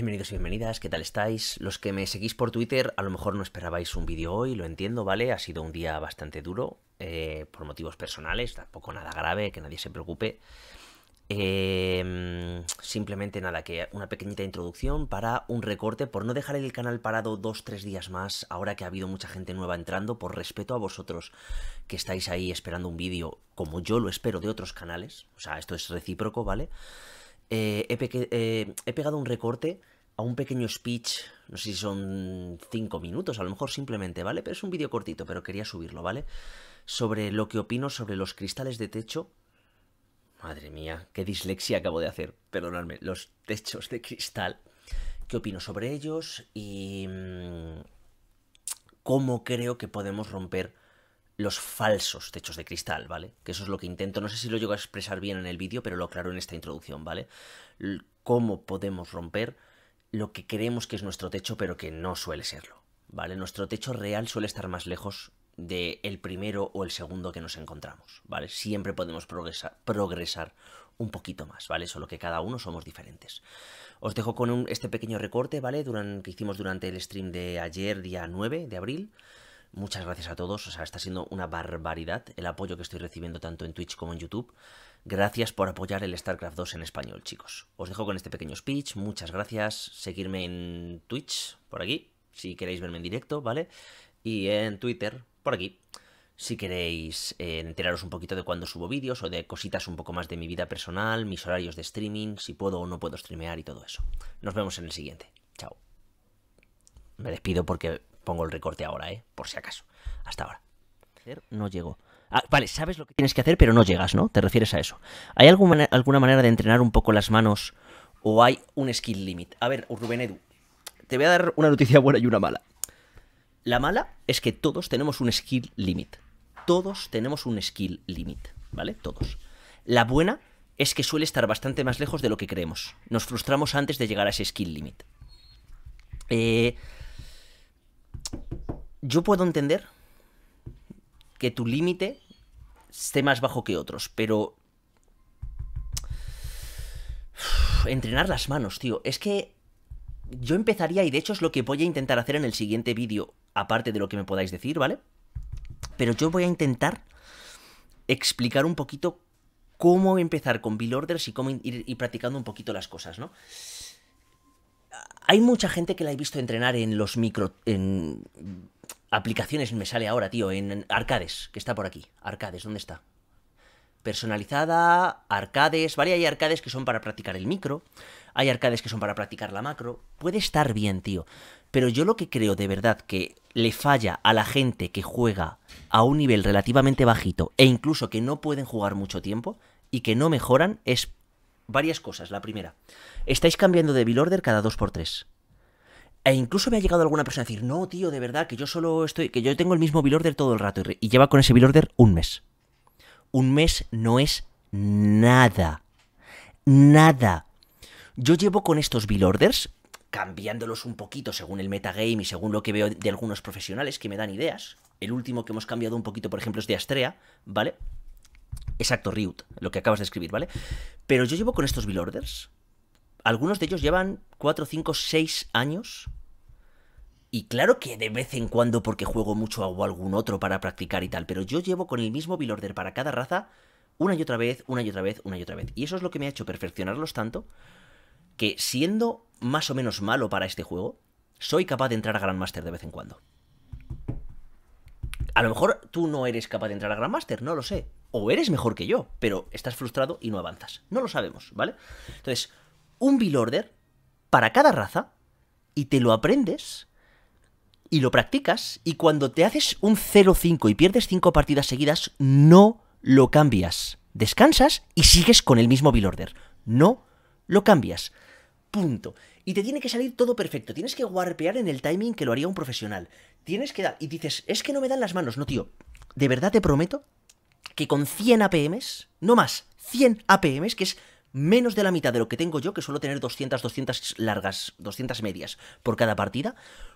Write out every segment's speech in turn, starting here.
Bienvenidos y bienvenidas, ¿qué tal estáis? Los que me seguís por Twitter a lo mejor no esperabais un vídeo hoy, lo entiendo, ¿vale? Ha sido un día bastante duro, eh, por motivos personales, tampoco nada grave, que nadie se preocupe. Em, simplemente nada, que una pequeñita introducción para un recorte, por no dejar el canal parado dos, tres días más, ahora que ha habido mucha gente nueva entrando, por respeto a vosotros que estáis ahí esperando un vídeo como yo lo espero de otros canales, o sea, esto es recíproco, ¿vale? vale eh, eh, he, pegado un recorte a un pequeño speech, no sé si son 5 minutos, a lo mejor simplemente, ¿vale? Pero es un vídeo cortito, pero quería subirlo, ¿vale? Sobre lo que opino sobre los cristales de techo. Madre mía, qué dislexia acabo de hacer, perdonadme, los techos de cristal. ¿Qué opino sobre ellos y mm, cómo creo que podemos romper los falsos techos de cristal, ¿vale? Que eso es lo que intento, no sé si lo llego a expresar bien en el vídeo, pero lo aclaro en esta introducción, ¿vale? cómo podemos romper lo que creemos que es nuestro techo, pero que no suele serlo, ¿vale? Nuestro techo real suele estar más lejos del el primero o el segundo que nos encontramos, ¿vale? Siempre podemos progresar, progresar un poquito más, ¿vale? Solo que cada uno somos diferentes. Os dejo con este pequeño recorte, ¿vale? Durante, que hicimos durante el stream de ayer, día 9 de abril. Muchas gracias a todos, o sea, está siendo una barbaridad el apoyo que estoy recibiendo tanto en Twitch como en YouTube. Gracias por apoyar el StarCraft 2 en español, chicos. Os dejo con este pequeño speech, muchas gracias. Seguirme en Twitch, por aquí, si queréis verme en directo, ¿vale? Y en Twitter, por aquí. Si queréis eh, enteraros un poquito de cuando subo vídeos o de cositas un poco más de mi vida personal, mis horarios de streaming, si puedo o no puedo streamear y todo eso. Nos vemos en el siguiente. Chao. Me despido porque Pongo el recorte ahora, ¿eh? Por si acaso. Hasta ahora. No llegó. Ah, vale, sabes lo que tienes que hacer, pero no llegas, ¿no? Te refieres a eso. ¿Hay alguna, alguna manera de entrenar un poco las manos o hay un skill limit? A ver, Rubén Edu, te voy a dar una noticia buena y una mala. La mala es que todos tenemos un skill limit. Todos tenemos un skill limit, ¿vale? Todos. La buena es que suele estar bastante más lejos de lo que creemos. Nos frustramos antes de llegar a ese skill limit. Eh, yo puedo entender que tu límite esté más bajo que otros, pero... entrenar las manos, tío. Es que yo empezaría, y de hecho es lo que voy a intentar hacer en el siguiente vídeo, aparte de lo que me podáis decir, ¿vale? Pero yo voy a intentar explicar un poquito cómo empezar con bill orders y cómo ir, practicando un poquito las cosas, ¿no? Hay mucha gente que la he visto entrenar en los micro... en Aplicaciones me sale ahora, tío, en arcades, que está por aquí. Arcades, ¿dónde está? Personalizada, arcades, ¿vale? Hay arcades que son para practicar el micro, hay arcades que son para practicar la macro. Puede estar bien, tío. Pero yo lo que creo de verdad que le falla a la gente que juega a un nivel relativamente bajito e incluso que no pueden jugar mucho tiempo y que no mejoran es varias cosas. La primera, estáis cambiando de bill order cada 2x3. E incluso me ha llegado alguna persona a decir, no, tío, de verdad, que yo solo estoy, que yo tengo el mismo bill order todo el rato y, lleva con ese bill order un mes. Un mes no es nada. Nada. Yo llevo con estos bill orders, cambiándolos un poquito según el metagame y según lo que veo de algunos profesionales que me dan ideas. El último que hemos cambiado un poquito, por ejemplo, es de Astrea, ¿vale? Exacto, Riot, lo que acabas de escribir, ¿vale? Pero yo llevo con estos bill orders algunos de ellos llevan 4, 5, 6 años. Y claro que de vez en cuando, porque juego mucho o algún otro para practicar y tal, pero yo llevo con el mismo Bill order para cada raza una y otra vez, una y otra vez, una y otra vez. Y eso es lo que me ha hecho perfeccionarlos tanto que siendo más o menos malo para este juego, soy capaz de entrar a Grandmaster de vez en cuando. A lo mejor tú no eres capaz de entrar a Grandmaster, no lo sé. O eres mejor que yo, pero estás frustrado y no avanzas. No lo sabemos, ¿vale? Entonces, un bill order para cada raza y te lo aprendes y lo practicas y cuando te haces un 0-5 y pierdes 5 partidas seguidas, no lo cambias. Descansas y sigues con el mismo bill order. No lo cambias. Punto. Y te tiene que salir todo perfecto. Tienes que warpear en el timing que lo haría un profesional. Tienes que dar... Y dices, es que no me dan las manos. No, tío. De verdad te prometo que con 100 APMs, no más, 100 APMs, que es menos de la mitad de lo que tengo yo, que suelo tener 200, 200 largas, 200 medias por cada partida,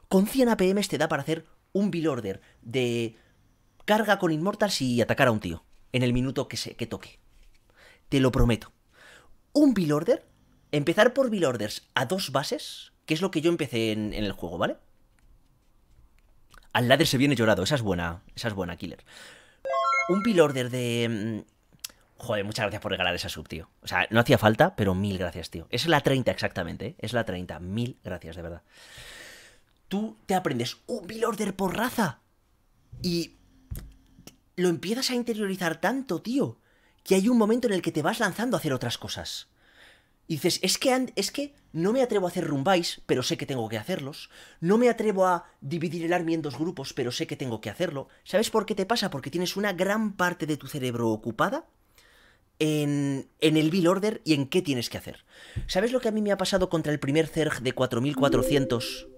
con 100 APMs te da para hacer un bill order de carga con Inmortals y atacar a un tío en el minuto que, se, que toque. Te lo prometo. Un bill order, empezar por bill orders a dos bases, que es lo que yo empecé en, el juego, ¿vale? Al ladder se viene llorado, esa es buena, esa es buena, killer. Un bill order de mm, Joder, muchas gracias por regalar esa sub, tío. O sea, no hacía falta, pero mil gracias, tío. Es la 30 exactamente, ¿eh? es la 30. Mil gracias, de verdad. Tú te aprendes un bill order por raza y lo empiezas a interiorizar tanto, tío, que hay un momento en el que te vas lanzando a hacer otras cosas. Y dices, es que, es que no me atrevo a hacer rumbais, pero sé que tengo que hacerlos. No me atrevo a dividir el army en dos grupos, pero sé que tengo que hacerlo. ¿Sabes por qué te pasa? Porque tienes una gran parte de tu cerebro ocupada en, el bill order y en qué tienes que hacer. ¿Sabes lo que a mí me ha pasado contra el primer CERG de 4400?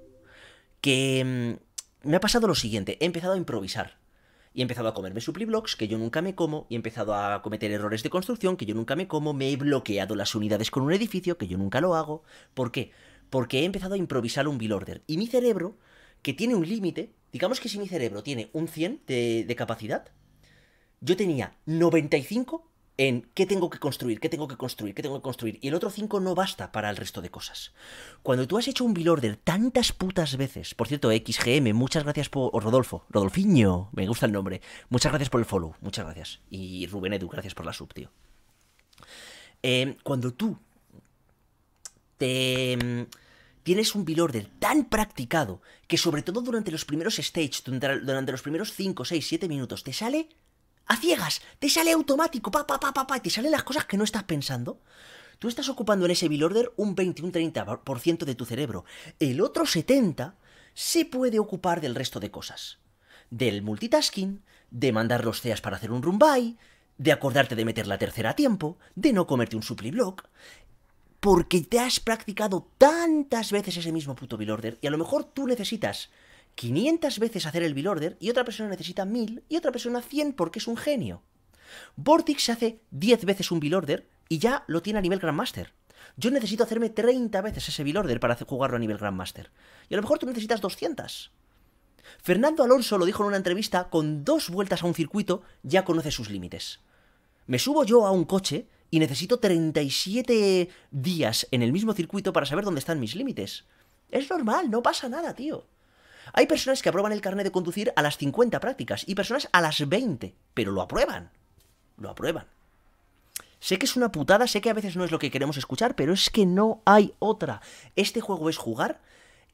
Que mm, me ha pasado lo siguiente, he empezado a improvisar. Y he empezado a comerme blocks que yo nunca me como, y he empezado a cometer errores de construcción que yo nunca me como, me he bloqueado las unidades con un edificio que yo nunca lo hago. ¿Por qué? Porque he empezado a improvisar un bill order. Y mi cerebro, que tiene un límite, digamos que si mi cerebro tiene un 100 de, de capacidad, yo tenía 95 en qué tengo que construir, qué tengo que construir, qué tengo que construir. Y el otro 5 no basta para el resto de cosas. Cuando tú has hecho un bill order tantas putas veces, por cierto, XGM, muchas gracias por o Rodolfo, Rodolfiño, me gusta el nombre. Muchas gracias por el follow, muchas gracias. Y Rubén Edu, gracias por la sub, tío. Em, cuando tú te em, tienes un bill order tan practicado que sobre todo durante los primeros stages... durante los primeros 5, 6, 7 minutos, te sale a ciegas, te sale automático, pa, pa, pa, pa, y te salen las cosas que no estás pensando. Tú estás ocupando en ese bill order un 21-30% de tu cerebro. El otro 70% se puede ocupar del resto de cosas. Del multitasking, de mandar los CEAs para hacer un rumbai, de acordarte de meter la tercera a tiempo, de no comerte un supliblock, porque te has practicado tantas veces ese mismo puto bill y a lo mejor tú necesitas 500 veces hacer el bill order y otra persona necesita 1000 y otra persona 100 porque es un genio. Vortex se hace 10 veces un bill order y ya lo tiene a nivel Grandmaster. Yo necesito hacerme 30 veces ese bill order para jugarlo a nivel Grandmaster. Y a lo mejor tú necesitas 200. Fernando Alonso lo dijo en una entrevista, con dos vueltas a un circuito ya conoce sus límites. Me subo yo a un coche y necesito 37 días en el mismo circuito para saber dónde están mis límites. Es normal, no pasa nada, tío. Hay personas que aprueban el carnet de conducir a las 50 prácticas y personas a las 20, pero lo aprueban. Lo aprueban. Sé que es una putada, sé que a veces no es lo que queremos escuchar, pero es que no hay otra. Este juego es jugar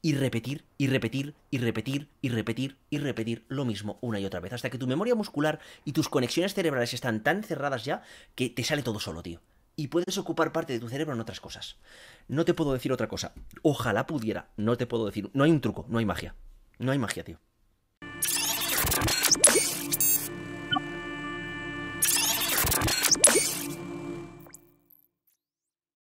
y repetir y repetir y repetir y repetir y repetir lo mismo una y otra vez, hasta que tu memoria muscular y tus conexiones cerebrales están tan cerradas ya que te sale todo solo, tío. Y puedes ocupar parte de tu cerebro en otras cosas. No te puedo decir otra cosa. Ojalá pudiera. No te puedo decir. No hay un truco, no hay magia. No hay magia, tío.